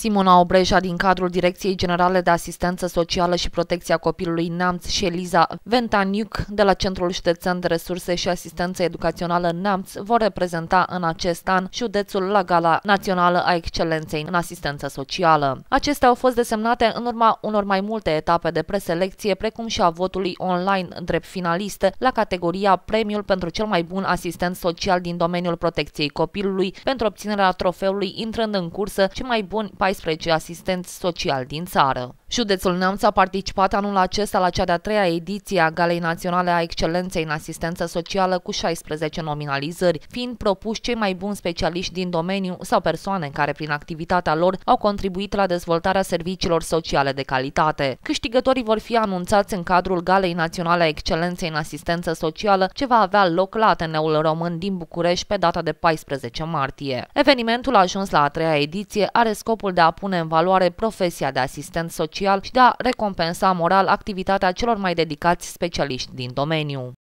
Simona Obreja din cadrul Direcției Generale de Asistență Socială și Protecția Copilului NAMț și Eliza Ventaniuc de la Centrul Ștețen de Resurse și Asistență Educațională NAMț vor reprezenta în acest an județul la Gala Națională a Excelenței în Asistență Socială. Acestea au fost desemnate în urma unor mai multe etape de preselecție, precum și a votului online drept finaliste la categoria Premiul pentru cel mai bun asistent social din domeniul protecției copilului pentru obținerea trofeului intrând în cursă și mai buni 14 asistenți sociali din țară. Județul Neamț a participat anul acesta la cea de-a treia ediție a Galei Naționale a Excelenței în Asistență Socială cu 16 nominalizări, fiind propuși cei mai buni specialiști din domeniu sau persoane care prin activitatea lor au contribuit la dezvoltarea serviciilor sociale de calitate. Câștigătorii vor fi anunțați în cadrul Galei Naționale a Excelenței în Asistență Socială ce va avea loc la Ateneul Român din București pe data de 14 martie. Evenimentul ajuns la a treia ediție are scopul de a pune în valoare profesia de asistent social social și de a recompensa moral activitatea celor mai dedicați specialiști din domeniu.